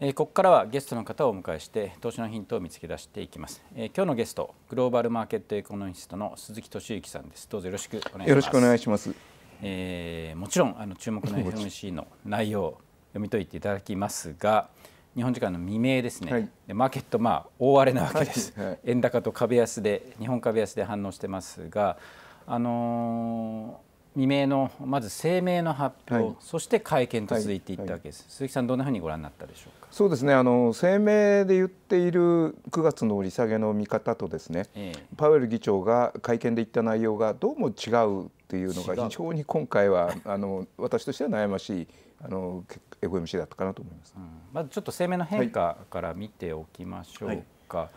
えここからはゲストの方をお迎えして投資のヒントを見つけ出していきます、え今日のゲストグローバルマーケットエコノミストの鈴木敏之さんですどうぞよろしくお願いしますよろしくお願いします、えー、もちろんあの注目の FMC の内容を読み解いていただきますが日本時間の未明ですね、はい、マーケットまあ大荒れなわけです、はいはい、円高と株安で日本株安で反応してますがあのー未明のまず声明の発表、はい、そして会見と続いていったわけです、はいはい、鈴木さん、どんなふうにご覧になったでしょうかそうですねあの声明で言っている9月の利下げの見方とですね、ええ、パウエル議長が会見で言った内容がどうも違うというのが非常に今回はあの私としては悩ましいあの f m c だったかなと思います、うん、まずちょっと声明の変化から見ておきましょうか。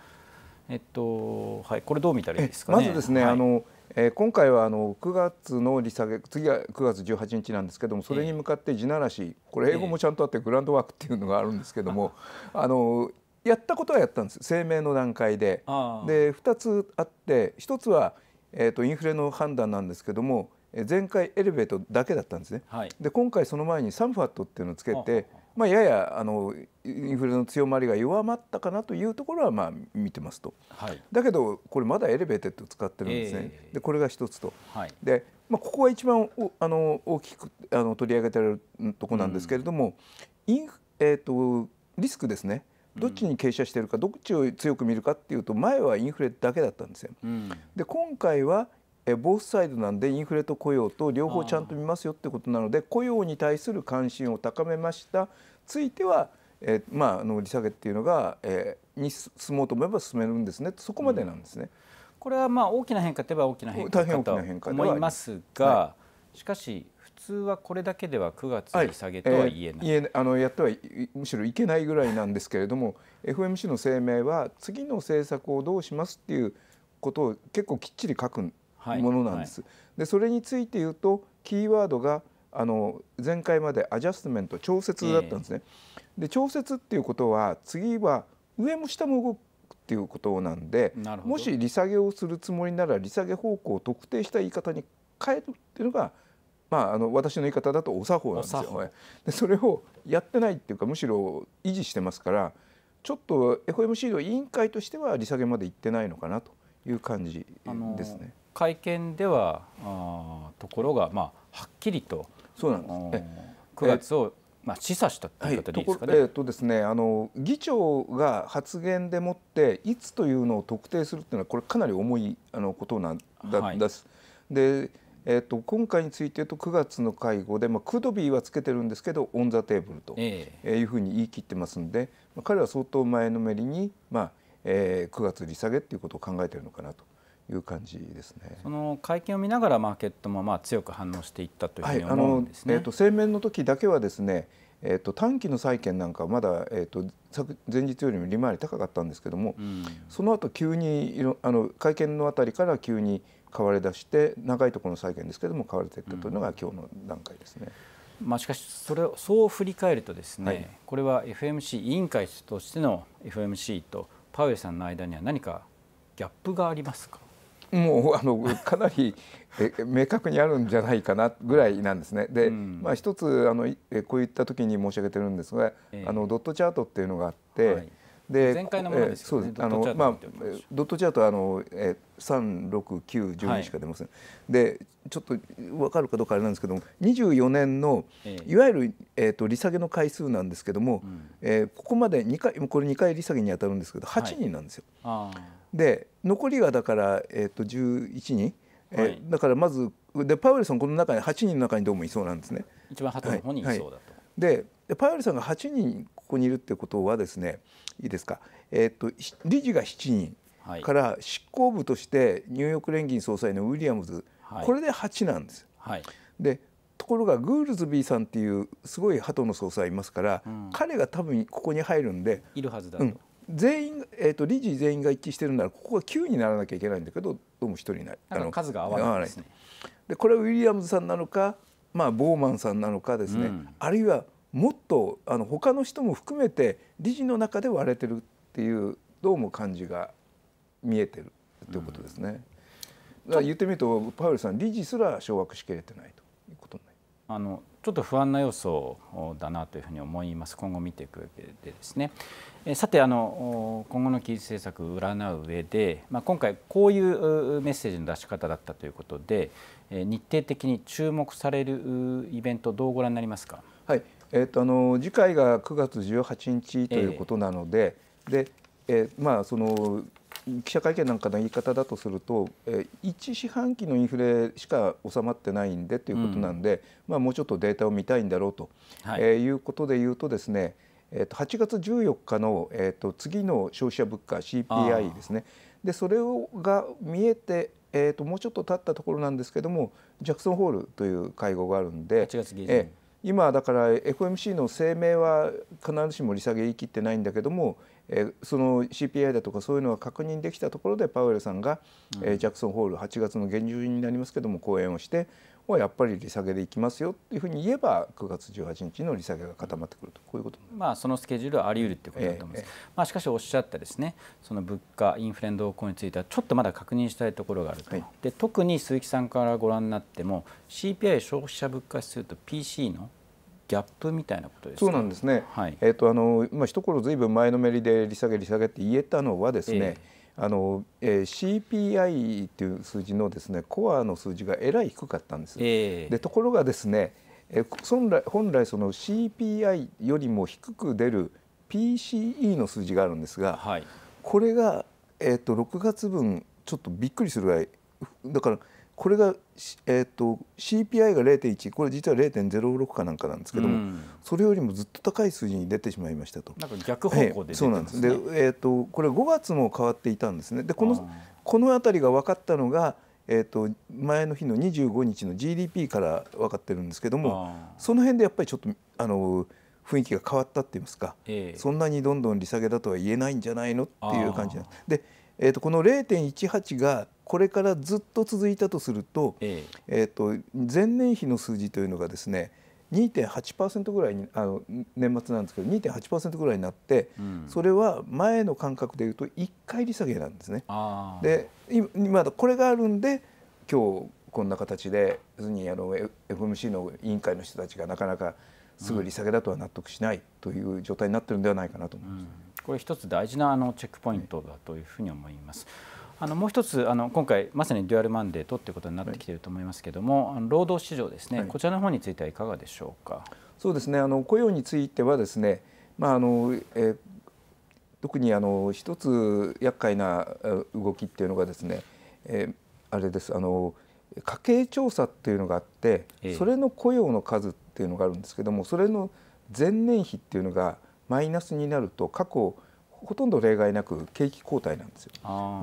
えっとはい、これどう見たらいいですか、ね、まずですね、あのえー、今回はあの9月の利下げ次は9月18日なんですけどもそれに向かって地ならしこれ英語もちゃんとあってグランドワークっていうのがあるんですけども、えー、あのやったことはやったんです声明の段階で。で2つあって1つは、えーと、インフレの判断なんですけども前回エレベートだけだったんですね。はい、で今回その前にサンファットっていうのをつけてまあ、ややあのインフレの強まりが弱まったかなというところはまあ見てますと、はい、だけど、これまだエレベーテッド使ってるんですね、えー、でこれが一つと、はい、でまあ、ここが一番あの大きくあの取り上げてるとこなんですけれども、うん、インえーと、とリスクですね、どっちに傾斜しているか、どっちを強く見るかっていうと前はインフレだけだったんですよ。うん、で今回はえボースサイドなんでインフレと雇用と両方ちゃんと見ますよってことなので雇用に対する関心を高めましたついては、えまあ、あの利下げっていうのが、えに進もうと思えば進めるんですねそこまでなんですね。うん、これはまあ大きな変化といえば大きな変化だと思いますが、しかし普通はこれだけでは9月利下げとは言えない、あのやってはむしろいけないぐらいなんですけれども FMC の声明は次の政策をどうしますっていうことを結構きっちり書くんものなんです。はいはい、でそれについて言うとキーワードがあの前回までアジャストメント調節だったんですね。えー、で調節っていうことは次は上も下も動くっていうことなんでもし利下げをするつもりなら利下げ方向を特定した言い方に変えるっていうのがまあ、あの私の言い方だとお作法なんですよ、でそれをやってないっていうかむしろ維持してますからちょっと FOMC の委員会としては利下げまで行ってないのかなという感じですね。会見ではあところが、まあ、はっきりとそうなんです、ね、9月を、まあ、示唆したというえとですねあの議長が発言でもっていつというのを特定するというのはこれかなり重いあのことなんだ、はい、です。でえーと、今回について言うと9月の会合で、まあ、クドビーはつけてるんですけどオン・ザ・テーブルというふうに言い切ってますんで、えー、彼は相当前のめりに、まあえー、9月利下げっていうことを考えているのかなと。いう感じですね。その会見を見ながらマーケットもまあ強く反応していったというふうに思うんですね。はい、あのえっ、ー、と声明の時だけはですね、えっ、ー、と短期の債券なんかまだえっ、ー、と前日よりも利回り高かったんですけども、うん、その後急にあの会見のあたりから急に買われ出して長いところの債券ですけども買われていったというのが今日の段階ですね。うん、まあ、しかしそれをそう振り返るとですね、はい、これは FMC 委員会としての FMC とパウエルさんの間には何かギャップがありますかもうあのかなり明確にあるんじゃないかなぐらいなんですね。で、うん、まあ、一つあのこういった時に申し上げてるんですが、えー、あのドットチャートっていうのがあって、はい、で前回のものですね、あのまあドットチャートはあの三六九十二しか出ません。はい、でちょっとわかるかどうかあれなんですけども、二十四年のいわゆるえっ、ー、と利下げの回数なんですけども、えー、ここまで二回これ二回利下げに当たるんですけど八人なんですよ。はいで残りはだから、えー、と11人、はい、えだからまずでパウエルさんこの中に8人の中にどうもいそうなんですね。一番端の方にいそうだと、はいはい、でパウエルさんが8人ここにいるってことはですねいいですか、えーと、理事が7人から執行部としてニューヨーク連銀総裁のウィリアムズ、はい、これで8なんです。はい、でところがグールズビーさんっていうすごい鳩の総裁いますから、うん、彼が多分ここに入るんでいるはずだと、うん、全員、えーと、理事全員が一致してるならここが9にならなきゃいけないんだけどどうも1人いないあの数が合わないですねでこれはウィリアムズさんなのか、まあ、ボーマンさんなのかですね、うん、あるいはもっとあの他の人も含めて理事の中で割れてるっていうどうも感じが見えてるということですね、うん、だから言ってみるとパウエルさん理事すら掌握しきれてないということになります。あのちょっと不安な要素だなというふうに思います今後見ていく上でですねさてあの今後の記事政策を占う上で、まあ、今回こういうメッセージの出し方だったということで日程的に注目されるイベントどうご覧になりますか、はいえーと、とあの次回が9月18日ということなのでえー、でえー、まあその記者会見なんかの言い方だとすると、えー、1四半期のインフレしか収まってないんでということなんで、うん、まあ、もうちょっとデータを見たいんだろうと、はい、えー、いうことでいうとですね、えー、と8月14日の、えー、と次の消費者物価 CPI ですねでそれをが見えて、えー、ともうちょっと経ったところなんですけどもジャクソンホールという会合があるんで。8今だから FOMC の声明は必ずしも利下げ言い切ってないんだけども、えその CPI だとかそういうのは確認できたところでパウエルさんが、え、ジャクソンホール8月の現状になりますけども講演をしてはやっぱり利下げでいきますよっていうふうに言えば9月18日の利下げが固まってくるとこういうことまあそのスケジュールはあり得るということだと思います、ええ、まあしかしおっしゃったですねその物価インフレ動向についてはちょっとまだ確認したいところがあると、はい、で特に鈴木さんからご覧になっても CPI 消費者物価指数と PC のギャップみたいなことですそうなんですね。はい、えっ、ー、とあのまあ一頃ずいぶん前のめりで利下げ利下げって言えたのはですね。えー、あのえー、CPI という数字のですねコアの数字がえらい低かったんです。えー、でところがですね、え本来本来その CPI よりも低く出る PCE の数字があるんですが、はい、これがえっ、ー、と6月分ちょっとびっくりするぐらいだからこれが、えーと、CPI が0.1これ実は0.06かなんかなんですけども、うん、それよりもずっと高い数字に出てしまいましたと。なんか逆方向で、でえと、これ5月も変わっていたんですねでこのこの辺りが分かったのが、えーと、前の日の25日の GDP から分かってるんですけどもその辺でやっぱりちょっとあの雰囲気が変わったって言いますか、えー、そんなにどんどん利下げだとは言えないんじゃないのっていう感じなんです。でえー、とこの0.18がこれからずっと続いたとすると,、えー、と前年比の数字というのがですね2.8%ぐらいにあの年末なんですけど2.8%ぐらいになって、うん、それは前の感覚でいうと1回利下げなんですね。で今これがあるんで今日こんな形で要するにあの FMC の委員会の人たちがなかなかすぐ利下げだとは納得しないという状態になってるんではないかなと思います。うんこれ一つ大事なあのチェックポイントだというふうに思います。あのもう一つあの今回まさにデュアルマンデーということになってきていると思いますけれども、はい、労働市場ですね、はい、こちらの方についてはいかがでしょうか。そうですねあの雇用についてはですね、まああのえー、特にあの一つ厄介な動きっていうのがですね、えー、あれですあの家計調査っていうのがあって、えー、それの雇用の数っていうのがあるんですけどもそれの前年比っていうのがマイナスになると過去ほとんど例外なく景気後退なんですよ。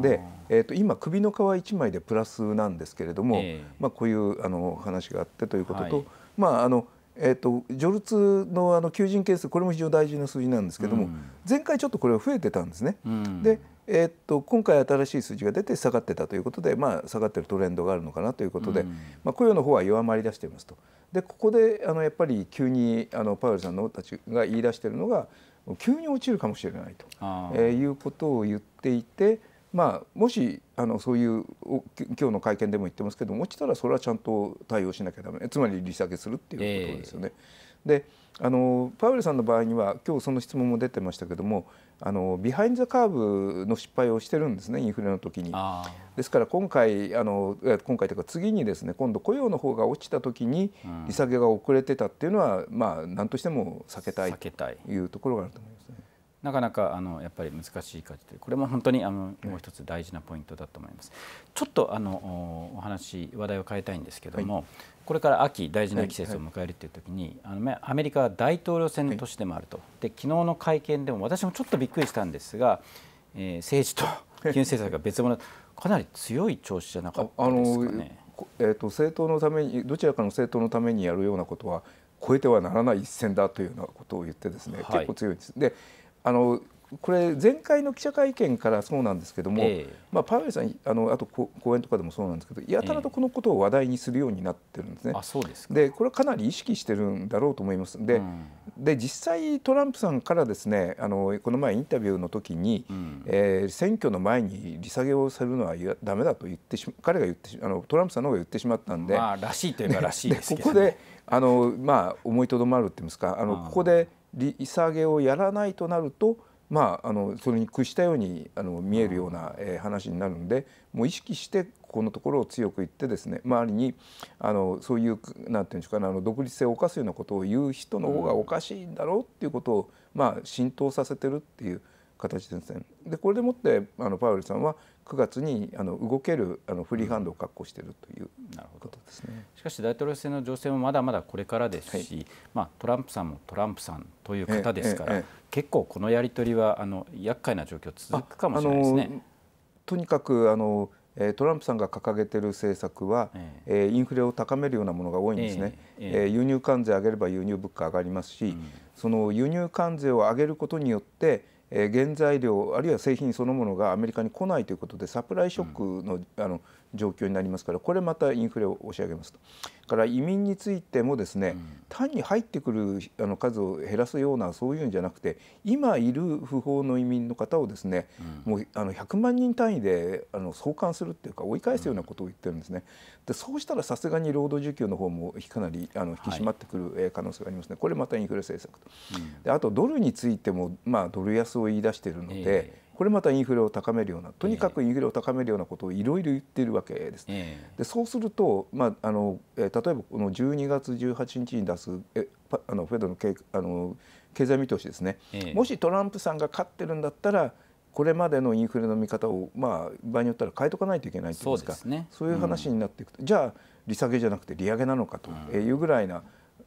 で、えーと、今首の皮1枚でプラスなんですけれども、えー、まあ、こういうあの話があってということと、はい、まああのえーと、ョ序列のあの求人件数これも非常に大事な数字なんですけども、うん、前回ちょっとこれは増えてたんですね。うん、でえー、っと今回新しい数字が出て下がってたということで、まあ、下がってるトレンドがあるのかなということで、うん、まあ、雇用の方は弱まりだしていますとでここであのやっぱり急にあのパウエルさんのたちが言い出しているのが急に落ちるかもしれないと、えー、いうことを言っていて、まあ、もしあのそういう今日の会見でも言ってますけど落ちたらそれはちゃんと対応しなきゃだめつまり利下げするっていうことですよね。えー、であのパウエルさんの場合には今日その質問も出てましたけどもあのビハインド・ザ・カーブの失敗をしてるんですねインフレの時に。ですから今回あの今回というか次にですね今度雇用の方が落ちた時に利下げが遅れてたっていうのは、まあ何としても避けたいというところがあると思います。なかなかあのやっぱり難しいかというこれも本当にあのもう一つ大事なポイントだと思います。ちょっとあのお話話題を変えたいんですけども、はい、これから秋大事な季節を迎えるという時に、はいはい、あのアメリカは大統領選の年でもあると、で昨日の会見でも私もちょっとびっくりしたんですが、えー、政治と金融政策が別物かなり強い調子じゃなかったですかね。えーと、政党のためにどちらかの政党のためにやるようなことは超えてはならない一線だというようなことを言ってですね、結構強いんです。であのこれ前回の記者会見からそうなんですけども、えー、まあ、パウエルさんあのあと講演とかでもそうなんですけどやたらとこのことを話題にするようになってるんですね。えー、あそうですでこれはかなり意識してるんだろうと思いますでうん、で実際トランプさんからですねあのこの前インタビューの時に、うん、えー、選挙の前に利下げをするのはだめだと言って彼が言ってあのトランプさんの方が言ってしまったんで、まあ、らしいといえばらしいですけど、ね、ここであのまあ思いとどまるって言いますかあのここで利下げをやらないとなるとまあ、あのそれに屈したようにあの見えるような、えー、話になるのでもう意識してここのところを強く言ってですね周りにあのそういうなんていうんでうか、あの独立性を犯すようなことを言う人の方がおかしいんだろうっていうことを、まあ、浸透させてるっていう形ですね。でこれでもってあのパウエルさんは9月にあの動けるあのフリーハンドを確保しているということですね、しかし大統領選の情勢もまだまだこれからですし、はい、まあ、トランプさんもトランプさんという方ですから、結構このやり取りはあの厄介な状況続くかもしれないですね。とにかくあのトランプさんが掲げている政策は、えー、インフレを高めるようなものが多いんですね、えー、輸入関税上げれば輸入物価上がりますし、うん、その輸入関税を上げることによってえ原材料あるいは製品そのものがアメリカに来ないということでサプライショックの,、あの状況になりますからこれまたインフレを押し上げますとから移民についてもですね、うん、単に入ってくるあの数を減らすようなそういうんじゃなくて今いる不法の移民の方をですね、うん、もうあの100万人単位であの送還するっていうか追い返すようなことを言ってるんですね。でそうしたらさすがに労働需給の方もかなりあの引き締まってくる可能性がありますね、はい、これまたインフレ政策と、うん、であとドルについても、まあ、ドル安を言い出しているので。えーこれまたインフレを高めるようなとにかくインフレを高めるようなことをいろいろ言っているわけです。えー、でそうすると、まああの例えばこの12月18日に出すえあのフェドの経あの経済見通しですね、えー、もしトランプさんが勝ってるんだったらこれまでのインフレの見方を、まあ、場合によったら変えとかないといけないというかそう、ね,、いう話になっていくと、うん、じゃあ利下げじゃなくて利上げなのかというぐらいな、うん、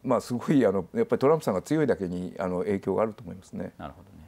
まあ、すごいあのやっぱりトランプさんが強いだけにあの影響があると思いますね。なるほどね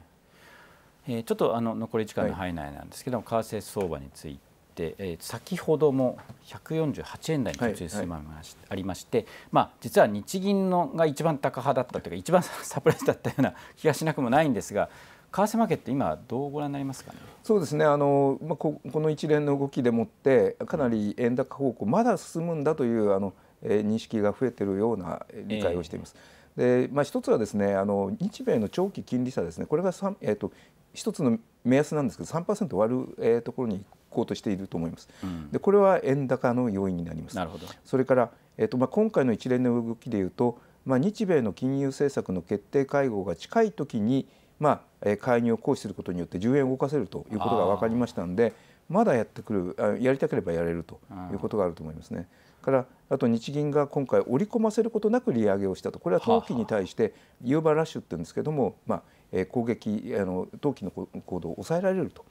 えー、ちょっとあの残り時間の範囲内なんですけども、為替相場について。っえ先ほども148円台に途中進ままし、はいありまして、まあ、実は日銀のが一番高派だったというか一番サプライズだったような気がしなくもないんですが。為替マーケット今どうご覧になりますか、ね、そうですねあの、まあ、ここの一連の動きでもってかなり円高方向まだ進むんだというあの、えー、認識が増えているような理解をしています。えーでまあ、一つはですねあの日米の長期金利差ですねこれが、えーと一つの目安なんですけど3%割る、えー、ところにこうとしていると思います。うん、でこれは円高の要因になります。なるほどそれから、えーとまあ、今回の一連の動きでいうと、まあ、日米の金融政策の決定会合が近い時に、まあ、え介入を行使することによって10円を動かせるということが分かりましたのでまだやってくるやりたければやれるということがあると思いますね。からあと日銀が今回織り込ませることなく利上げをしたとこれは投機に対してユーバーラッシュって言うんですけども、まあ攻撃あの投機の行動を抑えられると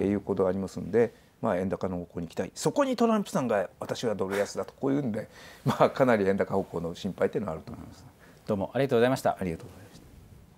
いうことがありますので。まあ、円高の方向に行きたいそこにトランプさんが私はドル安だとこういうんで、まあ、かなり円高方向の心配というのはあると思います。どうもありがとうございましたありがとうございます